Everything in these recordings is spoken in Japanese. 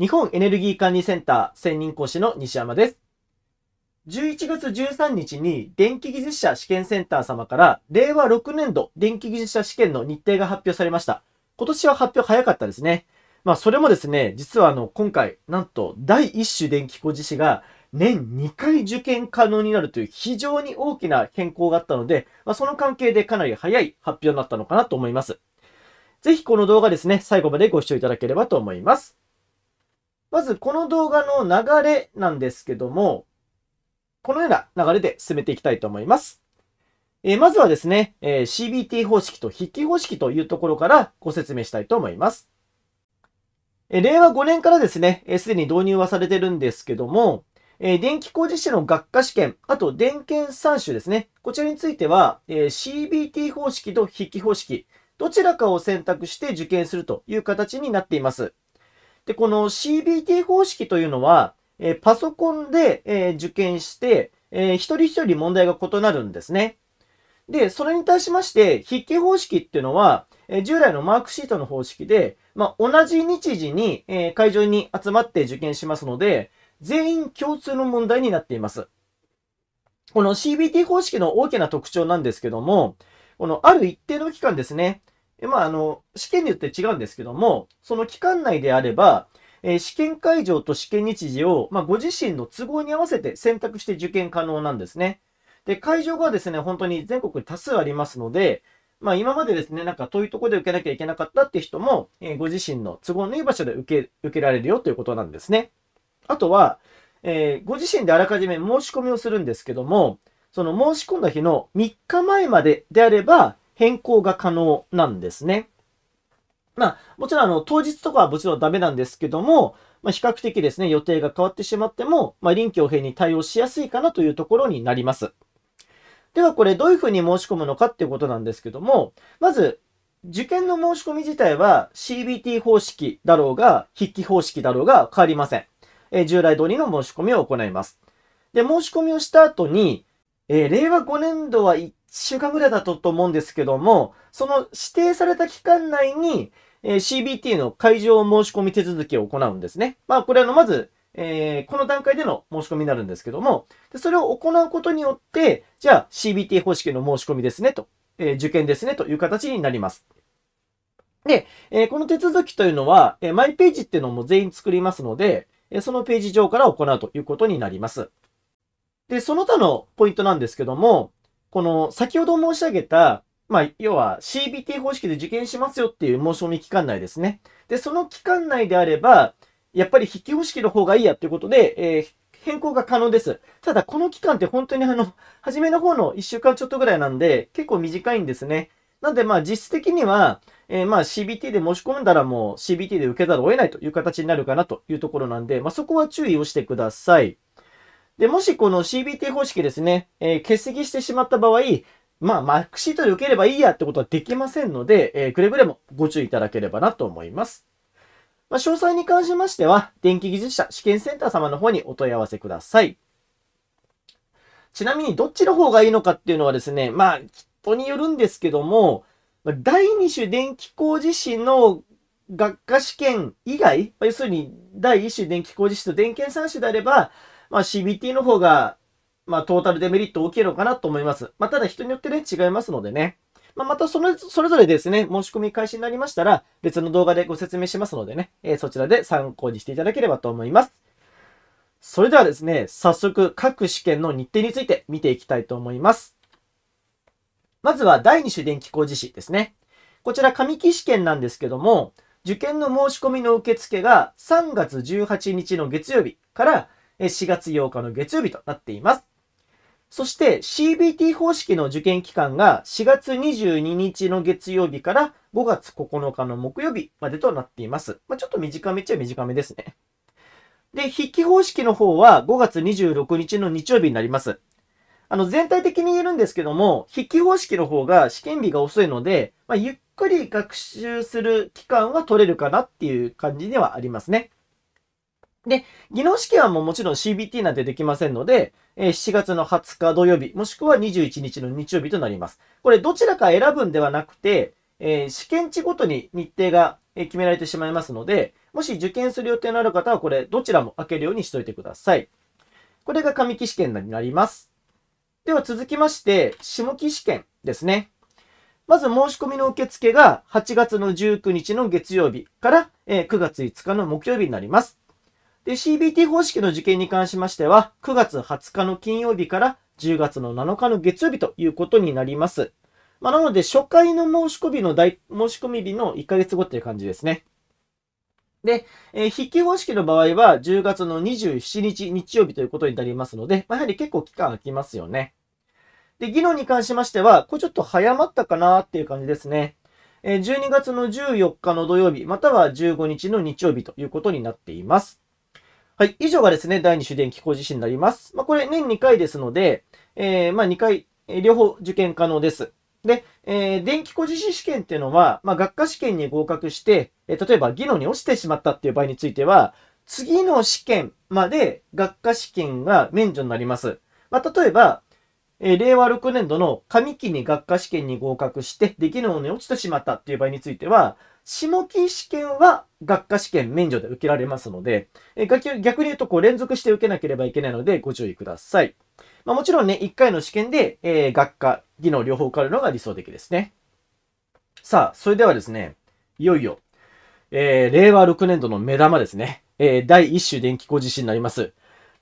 日本エネルギー管理センター専任講師の西山です。11月13日に電気技術者試験センター様から令和6年度電気技術者試験の日程が発表されました。今年は発表早かったですね。まあそれもですね、実はあの今回なんと第1種電気工事士が年2回受験可能になるという非常に大きな変更があったので、まあ、その関係でかなり早い発表になったのかなと思います。ぜひこの動画ですね、最後までご視聴いただければと思います。まずこの動画の流れなんですけども、このような流れで進めていきたいと思います。えー、まずはですね、えー、CBT 方式と筆記方式というところからご説明したいと思います。えー、令和5年からですね、す、で、に導入はされてるんですけども、え電気工事士の学科試験、あと電検3種ですね。こちらについては、え CBT 方式と筆記方式、どちらかを選択して受験するという形になっています。で、この CBT 方式というのは、えー、パソコンで、えー、受験して、えー、一人一人問題が異なるんですね。で、それに対しまして、筆記方式っていうのは、え従来のマークシートの方式で、まあ、同じ日時に、え会場に集まって受験しますので、全員共通の問題になっています。この CBT 方式の大きな特徴なんですけども、このある一定の期間ですね、で、まあ、あの、試験によって違うんですけども、その期間内であれば、えー、試験会場と試験日時を、まあ、ご自身の都合に合わせて選択して受験可能なんですね。で、会場がですね、本当に全国に多数ありますので、まあ、今までですね、なんか遠いとこで受けなきゃいけなかったって人も、えー、ご自身の都合のいい場所で受け、受けられるよということなんですね。あとは、えー、ご自身であらかじめ申し込みをするんですけども、その申し込んだ日の3日前までであれば、変更が可能なんですね。まあ、もちろんあの、当日とかはもちろんダメなんですけども、まあ、比較的ですね、予定が変わってしまっても、まあ、臨機応変に対応しやすいかなというところになります。ではこれどういうふうに申し込むのかっていうことなんですけども、まず、受験の申し込み自体は CBT 方式だろうが、筆記方式だろうが変わりません。えー、従来通りの申し込みを行います。で、申し込みをした後に、えー、令和5年度は週間ぐらいだったと思うんですけども、その指定された期間内に、え CBT の会場申し込み手続きを行うんですね。まあ、これあの、まず、えー、この段階での申し込みになるんですけども、でそれを行うことによって、じゃあ CBT 方式の申し込みですねと、えー、受験ですねという形になります。で、えー、この手続きというのは、えマイページっていうのも全員作りますので、えそのページ上から行うということになります。で、その他のポイントなんですけども、この、先ほど申し上げた、まあ、要は CBT 方式で受験しますよっていう申し込み期間内ですね。で、その期間内であれば、やっぱり筆記方式の方がいいやっていうことで、えー、変更が可能です。ただ、この期間って本当にあの、初めの方の1週間ちょっとぐらいなんで、結構短いんですね。なんで、まあ、実質的には、えー、まあ、CBT で申し込んだらもう CBT で受けざるを得ないという形になるかなというところなんで、まあ、そこは注意をしてください。で、もしこの CBT 方式ですね、えー、欠席してしまった場合、まあ、マックシートで受ければいいやってことはできませんので、えー、くれぐれもご注意いただければなと思います。まあ、詳細に関しましては、電気技術者試験センター様の方にお問い合わせください。ちなみに、どっちの方がいいのかっていうのはですね、まあ、人によるんですけども、第2種電気工事士の学科試験以外、要するに第1種電気工事士と電検3種であれば、まあ CBT の方が、まあトータルデメリット大きいのかなと思います。まあただ人によってね、違いますのでね。まあ、またそれそれぞれですね、申し込み開始になりましたら、別の動画でご説明しますのでね、えー、そちらで参考にしていただければと思います。それではですね、早速各試験の日程について見ていきたいと思います。まずは第2種電気工事士ですね。こちら上期試験なんですけども、受験の申し込みの受付が3月18日の月曜日から4月8日の月曜日となっています。そして CBT 方式の受験期間が4月22日の月曜日から5月9日の木曜日までとなっています。まあ、ちょっと短めっちゃ短めですね。で、筆記方式の方は5月26日の日曜日になります。あの、全体的に言えるんですけども、筆記方式の方が試験日が遅いので、まあ、ゆっくり学習する期間は取れるかなっていう感じではありますね。で、技能試験はもうもちろん CBT なんてできませんので、えー、7月の20日土曜日、もしくは21日の日曜日となります。これどちらか選ぶんではなくて、えー、試験地ごとに日程が決められてしまいますので、もし受験する予定のある方はこれどちらも開けるようにしといてください。これが上期試験になります。では続きまして、下期試験ですね。まず申し込みの受付が8月の19日の月曜日から9月5日の木曜日になります。で、CBT 方式の受験に関しましては、9月20日の金曜日から10月の7日の月曜日ということになります。まあ、なので、初回の申し込みの大、申し込み日の1ヶ月後っていう感じですね。で、えー、筆記方式の場合は10月の27日日曜日ということになりますので、まあ、やはり結構期間空きますよね。で、技能に関しましては、これちょっと早まったかなっていう感じですね。え12月の14日の土曜日、または15日の日曜日ということになっています。はい。以上がですね、第2種電気工事士になります。まあ、これ年2回ですので、えー、まあ、2回、えー、両方受験可能です。で、えー、電気工事士試験っていうのは、まあ、学科試験に合格して、えー、例えば技能に落ちてしまったっていう場合については、次の試験まで学科試験が免除になります。まあ、例えば、えー、令和6年度の上期に学科試験に合格して、で、技能に落ちてしまったっていう場合については、下期試験は学科試験免除で受けられますので、え逆に言うとこう連続して受けなければいけないのでご注意ください。まあ、もちろんね、1回の試験で、えー、学科、技能両方受かるのが理想的ですね。さあ、それではですね、いよいよ、えー、令和6年度の目玉ですね。えー、第1種電気工事士になります。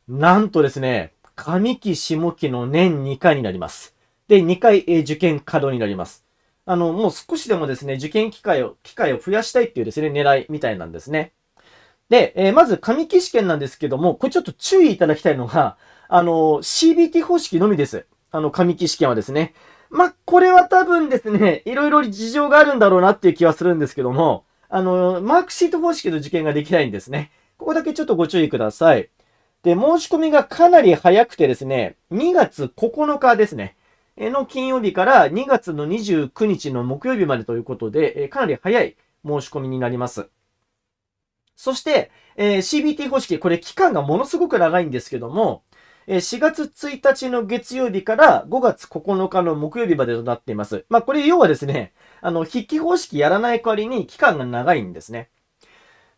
なんとですね、上期下期の年2回になります。で、2回、えー、受験稼働になります。あの、もう少しでもですね、受験機会を、機会を増やしたいっていうですね、狙いみたいなんですね。で、えー、まず、上期試験なんですけども、これちょっと注意いただきたいのが、あの、CBT 方式のみです。あの、上期試験はですね。まこれは多分ですね、いろいろ事情があるんだろうなっていう気はするんですけども、あの、マークシート方式の受験ができないんですね。ここだけちょっとご注意ください。で、申し込みがかなり早くてですね、2月9日ですね。の金曜日から2月の29日の木曜日までということで、かなり早い申し込みになります。そして、えー、CBT 方式、これ期間がものすごく長いんですけども、え4月1日の月曜日から5月9日の木曜日までとなっています。まあ、これ要はですね、あの、筆記方式やらない代わりに期間が長いんですね。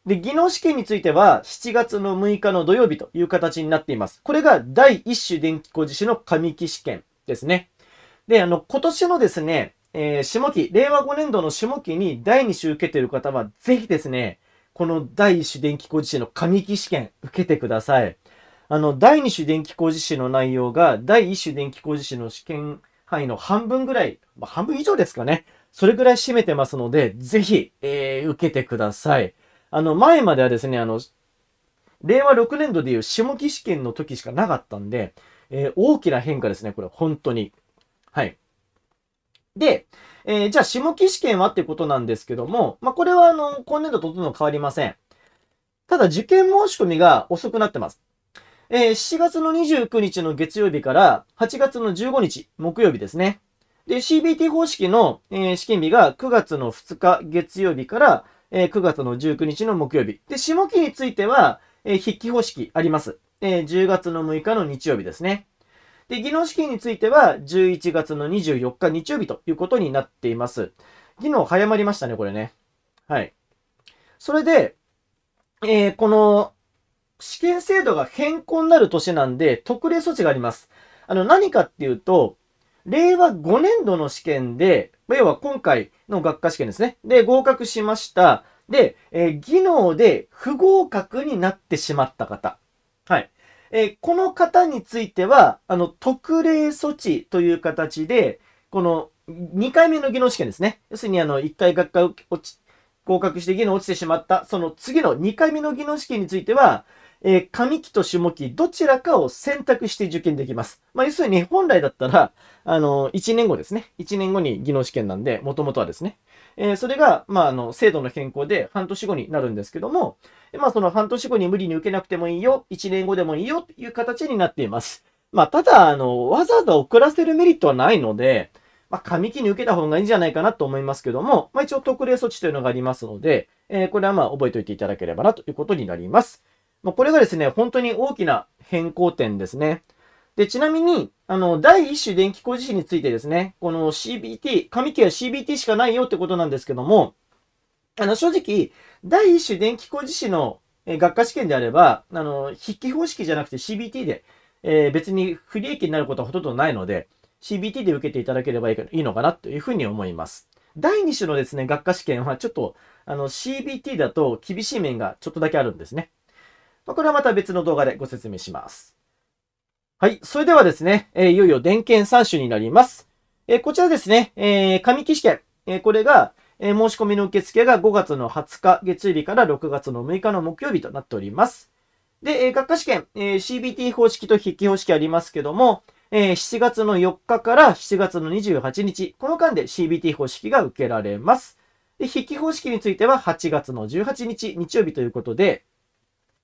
で、技能試験については7月の6日の土曜日という形になっています。これが第1種電気工事士の上期試験ですね。で、あの、今年のですね、えー、下期、令和5年度の下期に第2週受けてる方は、ぜひですね、この第1種電気工事士の上期試験受けてください。あの、第2種電気工事士の内容が、第1種電気工事士の試験範囲の半分ぐらい、まあ、半分以上ですかね。それぐらい占めてますので、ぜひ、えー、受けてください。あの、前まではですね、あの、令和6年度でいう下期試験の時しかなかったんで、えー、大きな変化ですね、これ、本当に。はい。で、えー、じゃあ下期試験はってことなんですけども、まあ、これはあの、今年度とほとんど変わりません。ただ受験申し込みが遅くなってます。えー、7月の29日の月曜日から8月の15日、木曜日ですね。で、CBT 方式の、えー、試験日が9月の2日月曜日から、えー、9月の19日の木曜日。で、下期については、えー、筆記方式あります。えー、10月の6日の日曜日ですね。で、技能試験については11月の24日日曜日ということになっています。技能早まりましたね、これね。はい。それで、えー、この、試験制度が変更になる年なんで、特例措置があります。あの、何かっていうと、令和5年度の試験で、要は今回の学科試験ですね。で、合格しました。で、えー、技能で不合格になってしまった方。はい。えこの方については、あの、特例措置という形で、この2回目の技能試験ですね。要するにあの、1回学科落ち、合格して技能落ちてしまった、その次の2回目の技能試験については、えー、上期と下期どちらかを選択して受験できます。まあ、要するに本来だったら、あの1年後ですね。1年後に技能試験なんで、もともとはですね。えー、それが、まあ、あの、制度の変更で半年後になるんですけども、まあ、その半年後に無理に受けなくてもいいよ、1年後でもいいよっていう形になっています。まあ、ただ、あの、わざわざ遅らせるメリットはないので、まあ、紙機に受けた方がいいんじゃないかなと思いますけども、まあ、一応特例措置というのがありますので、えー、これはまあ、覚えておいていただければなということになります。まあ、これがですね、本当に大きな変更点ですね。で、ちなみに、あの、第1種電気工事士についてですね、この CBT、紙機は CBT しかないよってことなんですけども、あの、正直、第1種電気工事士の学科試験であれば、あの、筆記方式じゃなくて CBT で、えー、別に不利益になることはほとんどないので、CBT で受けていただければいいのかなというふうに思います。第2種のですね、学科試験はちょっと、あの、CBT だと厳しい面がちょっとだけあるんですね。まあ、これはまた別の動画でご説明します。はい。それではですね、えいよいよ電検3種になります。えこちらですね、え上期試験、えこれが、え申し込みの受付が5月の20日月曜日から6月の6日の木曜日となっております。で、え学科試験、え CBT 方式と筆記方式ありますけども、え7月の4日から7月の28日、この間で CBT 方式が受けられます。で筆記方式については8月の18日、日曜日ということで、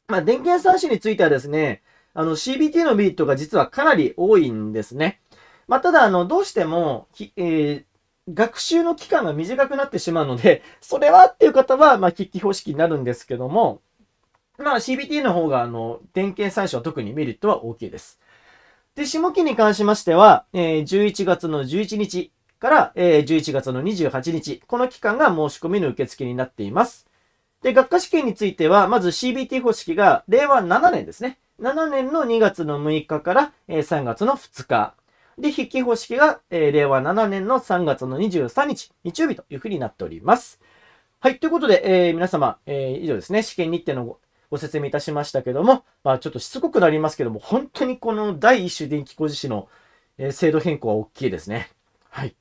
まあ、電源3種についてはですね、あの CBT のメリットが実はかなり多いんですね。まあ、ただ、あの、どうしても、えー、学習の期間が短くなってしまうので、それはっていう方は、まあ、筆記方式になるんですけども、まあ、CBT の方が、あの、点検最初は特にメリットは大きいです。で、下期に関しましては、えー、11月の11日から、えー、11月の28日、この期間が申し込みの受付になっています。で、学科試験については、まず CBT 方式が令和7年ですね。7年の2月の6日から、え3月の2日。で、筆記方式が、え令和7年の3月の23日、日曜日というふうになっております。はい。ということで、えー、皆様、えー、以上ですね。試験日程のご説明いたしましたけども、まあ、ちょっとしつこくなりますけども、本当にこの第1種電気工事士の、えー、制度変更は大きいですね。はい。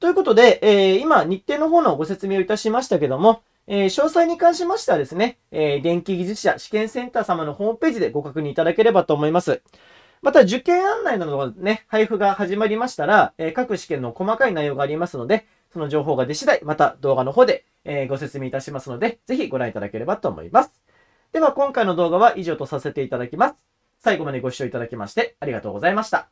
ということで、え今、日程の方のご説明をいたしましたけども、えー、詳細に関しましてはですね、えー、電気技術者試験センター様のホームページでご確認いただければと思います。また、受験案内などのね、配布が始まりましたら、えー、各試験の細かい内容がありますので、その情報が出次第、また動画の方で、えご説明いたしますので、ぜひご覧いただければと思います。では、今回の動画は以上とさせていただきます。最後までご視聴いただきまして、ありがとうございました。